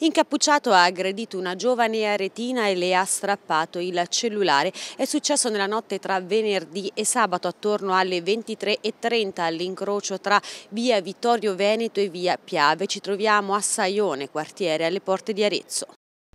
Incappucciato ha aggredito una giovane aretina e le ha strappato il cellulare. È successo nella notte tra venerdì e sabato attorno alle 23.30 all'incrocio tra via Vittorio Veneto e via Piave. Ci troviamo a Saione, quartiere alle porte di Arezzo.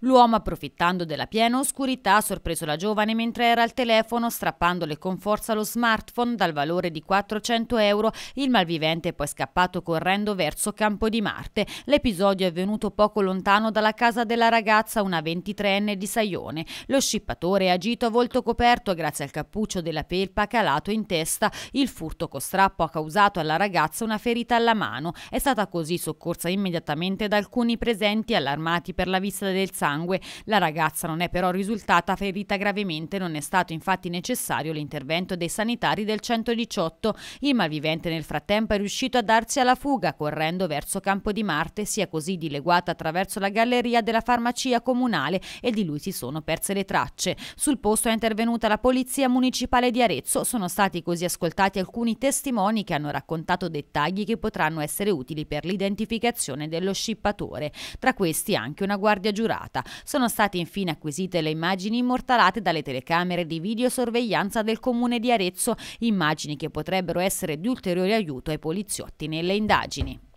L'uomo, approfittando della piena oscurità, ha sorpreso la giovane mentre era al telefono, strappandole con forza lo smartphone dal valore di 400 euro. Il malvivente è poi scappato correndo verso Campo di Marte. L'episodio è avvenuto poco lontano dalla casa della ragazza, una 23enne di Saione. Lo scippatore è agito a volto coperto grazie al cappuccio della pelpa calato in testa. Il furto con strappo ha causato alla ragazza una ferita alla mano. È stata così soccorsa immediatamente da alcuni presenti allarmati per la vista del sangue sangue. La ragazza non è però risultata ferita gravemente, non è stato infatti necessario l'intervento dei sanitari del 118. Il malvivente nel frattempo è riuscito a darsi alla fuga correndo verso Campo di Marte, sia così dileguata attraverso la galleria della farmacia comunale e di lui si sono perse le tracce. Sul posto è intervenuta la polizia municipale di Arezzo, sono stati così ascoltati alcuni testimoni che hanno raccontato dettagli che potranno essere utili per l'identificazione dello scippatore, tra questi anche una guardia giurata giornata. Sono state infine acquisite le immagini immortalate dalle telecamere di videosorveglianza del comune di Arezzo, immagini che potrebbero essere di ulteriore aiuto ai poliziotti nelle indagini.